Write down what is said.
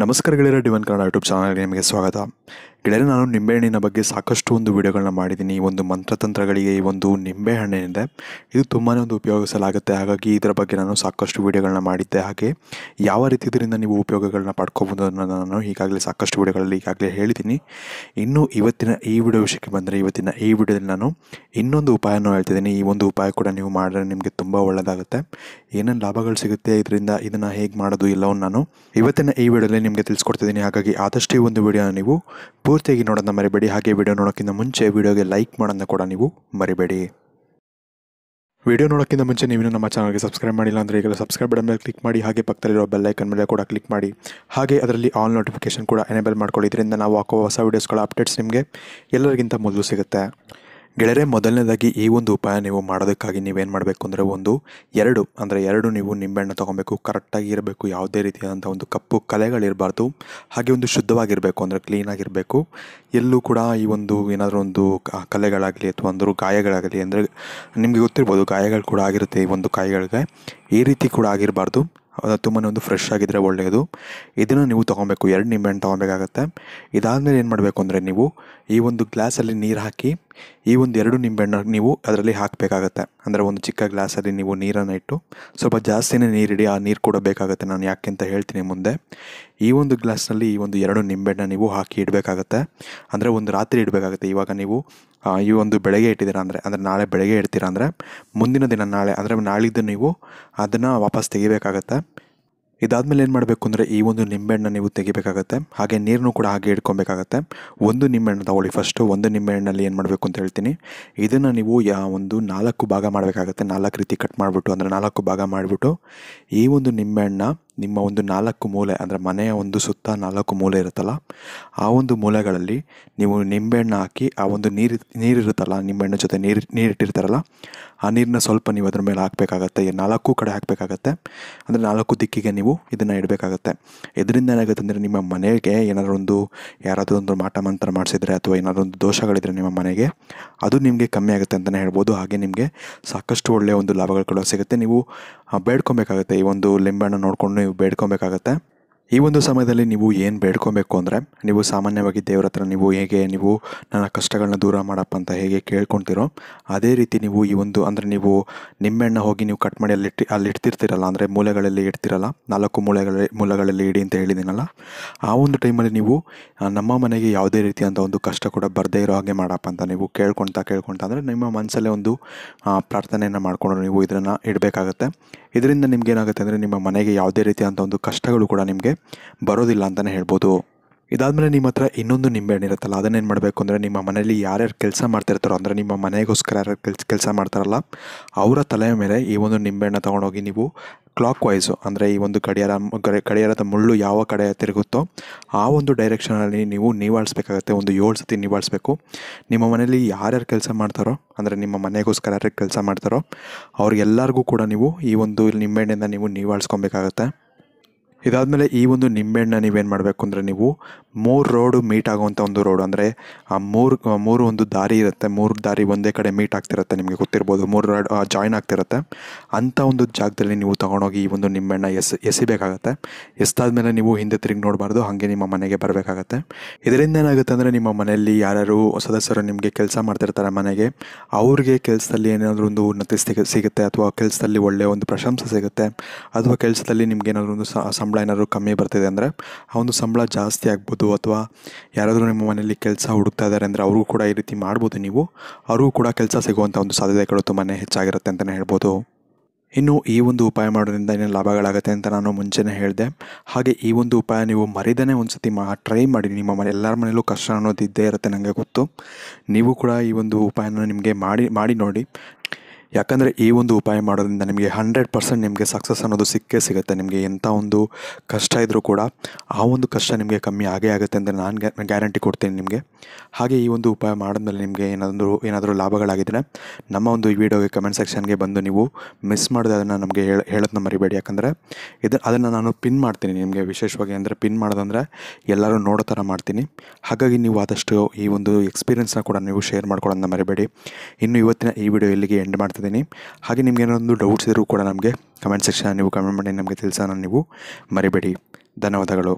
ನಮಸ್ಕಾರಗಳಿರೋ ಡಿವನ್ Kannada YouTube ಚಾನಲ್ಗೆ ನಿಮಗೆ ಸ್ವಾಗತ ಗೆಳೆಯರೆ ನಾನು ನಿಂಬೆಹಣ್ಣಿನ ಬಗ್ಗೆ ಸಾಕಷ್ಟು ಒಂದು ವಿಡಿಯೋಗಳನ್ನ ಮಾಡಿದ್ದೀನಿ ಈ ಒಂದು ಮಂತ್ರತಂತ್ರಗಳಿಗೆ ಈ ಒಂದು ನಿಂಬೆಹಣ್ಣೇನಿದೆ ಇದು ತುಂಬಾ ಒಂದು ಉಪಯೋಗಿಸಲಾಗುತ್ತೆ ಹಾಗಾಗಿ ಇದರ ಬಗ್ಗೆ ನಾನು ಸಾಕಷ್ಟು ವಿಡಿಯೋಗಳನ್ನ ಮಾಡಿದ್ದೆ ಹಾಗೆ ಯಾವ ರೀತಿ ಇದರಿಂದ ನೀವು ಉಪಯೋಗಗಳನ್ನ ಪಡ್ಕೋಬೋದು ಅನ್ನೋದನ್ನು ನಾನು ಈಗಾಗಲೇ ಸಾಕಷ್ಟು ವಿಡಿಯೋಗಳಲ್ಲಿ ಈಗಾಗಲೇ ಹೇಳಿದ್ದೀನಿ ಇನ್ನು ಇವತ್ತಿನ ಈ ವಿಡಿಯೋ ವಿಷಯಕ್ಕೆ ಬಂದರೆ ಇವತ್ತಿನ ಈ ವಿಡಿಯೋದಲ್ಲಿ ನಾನು ಇನ್ನೊಂದು ಉಪಾಯವನ್ನು ಹೇಳ್ತಿದ್ದೀನಿ ಈ ಒಂದು ಉಪಾಯ ಕೂಡ ನೀವು ಮಾಡಿದ್ರೆ ನಿಮಗೆ ತುಂಬ ಒಳ್ಳೆಯದಾಗುತ್ತೆ ಏನೇನು ಲಾಭಗಳು ಸಿಗುತ್ತೆ ಇದರಿಂದ ಇದನ್ನು ಹೇಗೆ ಮಾಡೋದು ಎಲ್ಲವನ್ನು ನಾನು ಇವತ್ತಿನ ಈ ವಿಡಿಯೋದಲ್ಲಿ ನಿಮಗೆ ತಿಳಿಸ್ಕೊಡ್ತಿದ್ದೀನಿ ಹಾಗಾಗಿ ಆದಷ್ಟು ಈ ಒಂದು ವಿಡಿಯೋನ ನೀವು ಪೂರ್ತಿಯಾಗಿ ನೋಡೋದನ್ನ ಮರಿಬೇಡಿ ಹಾಗೆ ವಿಡಿಯೋ ನೋಡೋಕ್ಕಿಂತ ಮುಂಚೆ ವಿಡಿಯೋಗೆ ಲೈಕ್ ಮಾಡೋದನ್ನ ಕೂಡ ನೀವು ಮರಿಬೇಡಿ ವಿಡಿಯೋ ನೋಡೋಕ್ಕಿಂತ ಮುಂಚೆ ನೀವು ನಮ್ಮ ಚಾನಲ್ಗೆ ಸಬ್ಸ್ಕ್ರೈಬ್ ಮಾಡಿಲ್ಲ ಅಂದರೆ ಈಗ ಸಬ್ಸ್ಕ್ರೈಬ್ ಬಟನ್ ಮೇಲೆ ಕ್ಲಿಕ್ ಮಾಡಿ ಹಾಗೆ ಪಕ್ಕದಲ್ಲಿರೋ ಬೆಲ್ ಐಕನ್ ಮೇಲೆ ಕೂಡ ಕ್ಲಿಕ್ ಮಾಡಿ ಹಾಗೆ ಅದರಲ್ಲಿ ಆಲ್ ನೋಟಿಫಿಕೇಶನ್ ಕೂಡ ಎನೇಬಲ್ ಮಾಡ್ಕೊಳ್ಳಿ ಇದರಿಂದ ನಾವು ಹಾಕುವ ಹೊಸ ವೀಡಿಯೋಸ್ಗಳ ಅಪ್ಡೇಟ್ಸ್ ನಿಮಗೆ ಎಲ್ಲರಿಗಿಂತ ಮೊದಲು ಸಿಗುತ್ತೆ ಗೆಳರೆ ಮೊದಲನೇದಾಗಿ ಈ ಒಂದು ಉಪಾಯ ನೀವು ಮಾಡೋದಕ್ಕಾಗಿ ನೀವೇನು ಮಾಡಬೇಕು ಅಂದರೆ ಒಂದು ಎರಡು ಅಂದರೆ ಎರಡು ನೀವು ನಿಂಬೆಹಣ್ಣು ತೊಗೊಬೇಕು ಕರೆಕ್ಟಾಗಿ ಇರಬೇಕು ಯಾವುದೇ ರೀತಿಯಾದಂಥ ಒಂದು ಕಪ್ಪು ಕಲೆಗಳಿರಬಾರ್ದು ಹಾಗೆ ಒಂದು ಶುದ್ಧವಾಗಿರಬೇಕು ಅಂದರೆ ಕ್ಲೀನಾಗಿರಬೇಕು ಎಲ್ಲೂ ಕೂಡ ಈ ಒಂದು ಏನಾದರೂ ಒಂದು ಕಲೆಗಳಾಗಲಿ ಅಥವಾ ಒಂದು ಗಾಯಗಳಾಗಲಿ ಅಂದರೆ ನಿಮಗೆ ಗೊತ್ತಿರ್ಬೋದು ಗಾಯಗಳು ಕೂಡ ಆಗಿರುತ್ತೆ ಈ ಒಂದು ಕಾಯಿಗಳಿಗೆ ಈ ರೀತಿ ಕೂಡ ಆಗಿರಬಾರ್ದು ತುಂಬಾ ಒಂದು ಫ್ರೆಶ್ ಆಗಿದ್ದರೆ ಒಳ್ಳೆಯದು ಇದನ್ನು ನೀವು ತೊಗೊಬೇಕು ಎರಡು ನಿಂಬೆಹಣ್ಣು ತೊಗೊಬೇಕಾಗತ್ತೆ ಇದಾದಮೇಲೆ ಏನು ಮಾಡಬೇಕು ಅಂದರೆ ನೀವು ಈ ಒಂದು ಗ್ಲಾಸಲ್ಲಿ ನೀರು ಹಾಕಿ ಈ ಒಂದು ಎರಡು ನಿಂಬೆಹಣ್ಣ ನೀವು ಅದರಲ್ಲಿ ಹಾಕಬೇಕಾಗತ್ತೆ ಅಂದರೆ ಒಂದು ಚಿಕ್ಕ ಗ್ಲಾಸಲ್ಲಿ ನೀವು ನೀರನ್ನು ಇಟ್ಟು ಸ್ವಲ್ಪ ಜಾಸ್ತಿನೇ ನೀರಿಡಿ ಆ ನೀರು ಕೂಡ ನಾನು ಯಾಕೆ ಅಂತ ಹೇಳ್ತೀನಿ ಮುಂದೆ ಈ ಒಂದು ಗ್ಲಾಸ್ನಲ್ಲಿ ಈ ಒಂದು ಎರಡು ನಿಂಬೆಹಣ್ಣು ನೀವು ಹಾಕಿ ಇಡಬೇಕಾಗತ್ತೆ ಅಂದರೆ ಒಂದು ರಾತ್ರಿ ಇಡಬೇಕಾಗುತ್ತೆ ಇವಾಗ ನೀವು ಈ ಒಂದು ಬೆಳಗ್ಗೆ ಇಟ್ಟಿದ್ದೀರಾ ಅಂದರೆ ಅಂದರೆ ನಾಳೆ ಬೆಳಗ್ಗೆ ಇಡ್ತೀರಾ ಅಂದರೆ ಮುಂದಿನ ದಿನ ನಾಳೆ ಅಂದರೆ ನಾಳಿದ್ದು ನೀವು ಅದನ್ನು ವಾಪಸ್ ತೆಗಿಬೇಕಾಗತ್ತೆ ಇದಾದಮೇಲೆ ಏನು ಮಾಡಬೇಕು ಅಂದರೆ ಈ ಒಂದು ನಿಂಬೆಹಣ್ಣು ನೀವು ತೆಗಿಬೇಕಾಗತ್ತೆ ಹಾಗೆ ನೀರನ್ನು ಕೂಡ ಹಾಗೆ ಇಟ್ಕೊಬೇಕಾಗತ್ತೆ ಒಂದು ನಿಂಬೆಹಣ್ಣು ತಗೊಳ್ಳಿ ಫಸ್ಟು ಒಂದು ನಿಂಬೆಹಣ್ಣಲ್ಲಿ ಏನು ಮಾಡಬೇಕು ಅಂತ ಹೇಳ್ತೀನಿ ಇದನ್ನು ನೀವು ಯಾ ಒಂದು ನಾಲ್ಕು ಭಾಗ ಮಾಡಬೇಕಾಗತ್ತೆ ನಾಲ್ಕು ರೀತಿ ಕಟ್ ಮಾಡಿಬಿಟ್ಟು ಅಂದರೆ ನಾಲ್ಕು ಭಾಗ ಮಾಡಿಬಿಟ್ಟು ಈ ಒಂದು ನಿಂಬೆಹಣ್ಣ ನಿಮ್ಮ ಒಂದು ನಾಲ್ಕು ಮೂಲೆ ಅಂದರೆ ಮನೆಯ ಒಂದು ಸುತ್ತ ನಾಲ್ಕು ಮೂಲೆ ಇರುತ್ತಲ್ಲ ಆ ಒಂದು ಮೂಲೆಗಳಲ್ಲಿ ನೀವು ನಿಂಬೆಹಣ್ಣು ಹಾಕಿ ಆ ಒಂದು ನೀರು ನೀರಿರುತ್ತಲ್ಲ ನಿಂಬೆಹಣ್ಣು ಜೊತೆ ನೀರು ನೀರಿಟ್ಟಿರ್ತಾರಲ್ಲ ಆ ನೀರನ್ನ ಸ್ವಲ್ಪ ನೀವು ಅದ್ರ ಮೇಲೆ ಹಾಕಬೇಕಾಗತ್ತೆ ನಾಲ್ಕು ಕಡೆ ಹಾಕಬೇಕಾಗತ್ತೆ ಅಂದರೆ ನಾಲ್ಕು ದಿಕ್ಕಿಗೆ ನೀವು ಇದನ್ನು ಇಡಬೇಕಾಗತ್ತೆ ಇದರಿಂದ ಏನಾಗುತ್ತೆ ಅಂದರೆ ನಿಮ್ಮ ಮನೆಗೆ ಏನಾದರೂ ಒಂದು ಯಾರಾದರೂ ಒಂದು ಮಾಟ ಮಂತ್ರ ಮಾಡಿಸಿದರೆ ಅಥವಾ ಏನಾದರೂ ಒಂದು ದೋಷಗಳಿದ್ರೆ ನಿಮ್ಮ ಮನೆಗೆ ಅದು ನಿಮಗೆ ಕಮ್ಮಿ ಆಗುತ್ತೆ ಅಂತಲೇ ಹೇಳ್ಬೋದು ಹಾಗೆ ನಿಮಗೆ ಸಾಕಷ್ಟು ಒಳ್ಳೆಯ ಒಂದು ಲಾಭಗಳು ಕೂಡ ಸಿಗುತ್ತೆ ನೀವು ಬೇಡ್ಕೊಬೇಕಾಗತ್ತೆ ಈ ಒಂದು ಲಿಂಬೆಹಣ್ಣು ನೋಡ್ಕೊಂಡು ನೀವು ಬೇಡ್ಕೊಬೇಕಾಗತ್ತೆ ಈ ಒಂದು ಸಮಯದಲ್ಲಿ ನೀವು ಏನು ಬೇಡ್ಕೊಬೇಕು ಅಂದರೆ ನೀವು ಸಾಮಾನ್ಯವಾಗಿ ದೇವ್ರ ಹತ್ರ ನೀವು ಹೇಗೆ ನೀವು ನನ್ನ ಕಷ್ಟಗಳನ್ನ ದೂರ ಮಾಡಪ್ಪ ಅಂತ ಹೇಗೆ ಕೇಳ್ಕೊಳ್ತಿರೋ ಅದೇ ರೀತಿ ನೀವು ಈ ಒಂದು ಅಂದರೆ ನೀವು ನಿಮ್ಮೆಣ್ಣ ಹೋಗಿ ನೀವು ಕಟ್ ಮಾಡಿ ಅಲ್ಲಿಟ್ಟು ಅಲ್ಲಿ ಇಡ್ತಿರ್ತೀರಲ್ಲ ಅಂದರೆ ಮೂಲೆಗಳಲ್ಲಿ ಇಡ್ತಿರಲ್ಲ ನಾಲ್ಕು ಮೂಲೆಗಳ ಮೂಲಗಳಲ್ಲಿ ಇಡಿ ಅಂತ ಹೇಳಿದ್ದೀನಲ್ಲ ಆ ಒಂದು ಟೈಮಲ್ಲಿ ನೀವು ನಮ್ಮ ಮನೆಗೆ ಯಾವುದೇ ರೀತಿಯಾದಂಥ ಒಂದು ಕಷ್ಟ ಕೂಡ ಬರದೇ ಇರೋ ಹಾಗೆ ಮಾಡಪ್ಪ ಅಂತ ನೀವು ಕೇಳ್ಕೊಳ್ತಾ ಕೇಳ್ಕೊಳ್ತಾ ಅಂದರೆ ನಿಮ್ಮ ಮನಸ್ಸಲ್ಲೇ ಒಂದು ಪ್ರಾರ್ಥನೆಯನ್ನು ಮಾಡಿಕೊಂಡು ನೀವು ಇದನ್ನು ಇಡಬೇಕಾಗತ್ತೆ ಇದರಿಂದ ನಿಮ್ಗೇನಾಗುತ್ತೆ ಅಂದರೆ ನಿಮ್ಮ ಮನೆಗೆ ಯಾವುದೇ ರೀತಿಯಾದಂಥ ಒಂದು ಕಷ್ಟಗಳು ಕೂಡ ನಿಮಗೆ ಬರೋದಿಲ್ಲ ಅಂತಲೇ ಹೇಳ್ಬೋದು ಇದಾದಮೇಲೆ ನಿಮ್ಮ ಹತ್ರ ಇನ್ನೊಂದು ನಿಂಬೆಹಣ್ಣು ಇರುತ್ತಲ್ಲ ಅದನ್ನೇನು ಮಾಡಬೇಕು ಅಂದರೆ ನಿಮ್ಮ ಮನೆಯಲ್ಲಿ ಯಾರ್ಯಾರು ಕೆಲಸ ಮಾಡ್ತಿರ್ತಾರೋ ಅಂದರೆ ನಿಮ್ಮ ಮನೆಗೋಸ್ಕರ ಯಾರು ಕೆಲಸ ಕೆಲಸ ಮಾಡ್ತಾರಲ್ಲ ಅವರ ತಲೆಯ ಮೇಲೆ ಈ ಒಂದು ನಿಂಬೆಹಣ್ಣು ತೊಗೊಂಡೋಗಿ ನೀವು ಕ್ಲಾಕ್ ವೈಸು ಅಂದರೆ ಈ ಒಂದು ಗಡಿಯಾರ ಗಡಿಯಾರದ ಮುಳ್ಳು ಯಾವ ಕಡೆ ತಿರುಗುತ್ತೋ ಆ ಒಂದು ಡೈರೆಕ್ಷನಲ್ಲಿ ನೀವು ನೀವಾಳಿಸ್ಬೇಕಾಗತ್ತೆ ಒಂದು ಏಳು ಸತಿ ನಿವಾಳಿಸ್ಬೇಕು ನಿಮ್ಮ ಮನೆಯಲ್ಲಿ ಯಾರ್ಯಾರು ಕೆಲಸ ಮಾಡ್ತಾರೋ ಅಂದರೆ ನಿಮ್ಮ ಮನೆಗೋಸ್ಕರ ಯಾರ್ಯಾರು ಕೆಲಸ ಮಾಡ್ತಾರೋ ಅವ್ರಿಗೆಲ್ಲರಿಗೂ ಕೂಡ ನೀವು ಈ ಒಂದು ನಿಂಬೆಹಣ್ಣಿಂದ ನೀವು ನೀವಾಳಿಸ್ಕೊಬೇಕಾಗತ್ತೆ ಇದಾದಮೇಲೆ ಈ ಒಂದು ನಿಂಬೆಹಣ್ಣ ನೀವೇನು ಮಾಡಬೇಕು ಅಂದರೆ ನೀವು ಮೂರು ರೋಡು ಮೀಟ್ ಆಗುವಂಥ ಒಂದು ರೋಡು ಅಂದರೆ ಆ ಮೂರು ಮೂರು ಒಂದು ದಾರಿ ಇರುತ್ತೆ ಮೂರು ದಾರಿ ಒಂದೇ ಕಡೆ ಮೀಟ್ ಆಗ್ತಿರುತ್ತೆ ನಿಮಗೆ ಗೊತ್ತಿರ್ಬೋದು ಮೂರು ರೋಡ್ ಜಾಯ್ನ್ ಆಗ್ತಿರುತ್ತೆ ಅಂಥ ಒಂದು ಜಾಗದಲ್ಲಿ ನೀವು ತೊಗೊಂಡೋಗಿ ಈ ಒಂದು ನಿಂಬೆಹಣ್ಣ ಎಸ್ ಎಸಿಬೇಕಾಗತ್ತೆ ಮೇಲೆ ನೀವು ಹಿಂದೆ ತಿರುಗಿ ನೋಡಬಾರ್ದು ಹಾಗೆ ನಿಮ್ಮ ಮನೆಗೆ ಬರಬೇಕಾಗತ್ತೆ ಇದರಿಂದ ಏನಾಗುತ್ತೆ ಅಂದರೆ ನಿಮ್ಮ ಮನೆಯಲ್ಲಿ ಯಾರ್ಯಾರು ಸದಸ್ಯರು ನಿಮಗೆ ಕೆಲಸ ಮಾಡ್ತಿರ್ತಾರೆ ಮನೆಗೆ ಅವ್ರಿಗೆ ಕೆಲಸದಲ್ಲಿ ಏನಾದರೂ ಒಂದು ಉನ್ನತಿ ಸಿಗುತ್ತೆ ಅಥವಾ ಕೆಲಸದಲ್ಲಿ ಒಳ್ಳೆಯ ಒಂದು ಪ್ರಶಂಸೆ ಸಿಗುತ್ತೆ ಅಥವಾ ಕೆಲಸದಲ್ಲಿ ನಿಮ್ಗೆ ಏನಾದರೂ ಒಂದು ಸಂಬಳ ಏನಾದರೂ ಕಮ್ಮಿ ಬರ್ತಿದೆ ಅಂದರೆ ಆ ಒಂದು ಸಂಬಳ ಜಾಸ್ತಿ ಆಗ್ಬೋದು ಅಥವಾ ಯಾರಾದರೂ ನಿಮ್ಮ ಮನೆಯಲ್ಲಿ ಕೆಲಸ ಹುಡುಕ್ತಾ ಇದ್ದಾರೆ ಅಂದರೆ ಅವ್ರಿಗೂ ಕೂಡ ಈ ರೀತಿ ಮಾಡ್ಬೋದು ನೀವು ಅವ್ರಿಗೂ ಕೂಡ ಕೆಲಸ ಸಿಗುವಂಥ ಒಂದು ಸಾಧ್ಯತೆಗಳು ತುಂಬಾ ಹೆಚ್ಚಾಗಿರುತ್ತೆ ಅಂತಲೇ ಹೇಳ್ಬೋದು ಇನ್ನು ಈ ಒಂದು ಉಪಾಯ ಮಾಡೋದ್ರಿಂದ ಏನೇನು ಲಾಭಗಳಾಗುತ್ತೆ ಅಂತ ನಾನು ಮುಂಚೆನೇ ಹೇಳಿದೆ ಹಾಗೆ ಈ ಒಂದು ಉಪಾಯ ನೀವು ಮರಿದನೇ ಒಂದು ಸತಿ ಮಾ ಟ್ರೈ ಮಾಡಿ ನಿಮ್ಮ ಮನೆ ಎಲ್ಲರ ಮನೇಲೂ ಕಷ್ಟ ಅನ್ನೋದು ಇದ್ದೇ ಇರುತ್ತೆ ನನಗೆ ಗೊತ್ತು ನೀವು ಕೂಡ ಈ ಒಂದು ಉಪಾಯನ ನಿಮಗೆ ಮಾಡಿ ಮಾಡಿ ನೋಡಿ ಯಾಕಂದರೆ ಈ ಒಂದು ಉಪಾಯ ಮಾಡೋದ್ರಿಂದ ನಿಮಗೆ ಹಂಡ್ರೆಡ್ ಪರ್ಸೆಂಟ್ ನಿಮಗೆ ಸಕ್ಸಸ್ ಅನ್ನೋದು ಸಿಕ್ಕೇ ಸಿಗುತ್ತೆ ನಿಮಗೆ ಎಂಥ ಒಂದು ಕಷ್ಟ ಇದ್ದರೂ ಕೂಡ ಆ ಒಂದು ಕಷ್ಟ ನಿಮಗೆ ಕಮ್ಮಿ ಆಗೇ ಆಗುತ್ತೆ ಅಂದರೆ ನಾನು ಗ್ಯಾರಂಟಿ ಕೊಡ್ತೀನಿ ನಿಮಗೆ ಹಾಗೆ ಈ ಒಂದು ಉಪಾಯ ಮಾಡಿದ್ಮೇಲೆ ನಿಮಗೆ ಏನಾದರೂ ಏನಾದರೂ ಲಾಭಗಳಾಗಿದ್ದರೆ ನಮ್ಮ ಒಂದು ಈ ವಿಡಿಯೋಗೆ ಕಮೆಂಟ್ ಸೆಕ್ಷನ್ಗೆ ಬಂದು ನೀವು ಮಿಸ್ ಮಾಡಿದೆ ಅದನ್ನು ನಮಗೆ ಹೇಳೋದನ್ನ ಮರಿಬೇಡಿ ಯಾಕಂದರೆ ಇದು ಅದನ್ನು ನಾನು ಪಿನ್ ಮಾಡ್ತೀನಿ ನಿಮಗೆ ವಿಶೇಷವಾಗಿ ಅಂದರೆ ಪಿನ್ ಮಾಡೋದಂದರೆ ಎಲ್ಲರೂ ನೋಡೋ ಥರ ಮಾಡ್ತೀನಿ ಹಾಗಾಗಿ ನೀವು ಆದಷ್ಟು ಈ ಒಂದು ಎಕ್ಸ್ಪೀರಿಯೆನ್ಸ್ನ ಕೂಡ ನೀವು ಶೇರ್ ಮಾಡ್ಕೊಳ್ಳೋದನ್ನ ಮರಿಬೇಡಿ ಇನ್ನು ಇವತ್ತಿನ ಈ ವಿಡಿಯೋ ಇಲ್ಲಿಗೆ ಎಂಡ್ ಮಾಡ್ತೀನಿ ಇದ್ದೀನಿ ಹಾಗೆ ನಿಮ್ಗೆ ಏನೊಂದು ಡೌಟ್ಸ್ ಇದ್ದರೂ ಕೂಡ ನಮಗೆ ಕಮೆಂಟ್ ಸೆಕ್ಷನ್ ನೀವು ಕಮೆಂಟ್ ಮಾಡಿ ನಮಗೆ ತಿಳಿಸೋಣ ನೀವು ಮರಿಬೇಡಿ ಧನ್ಯವಾದಗಳು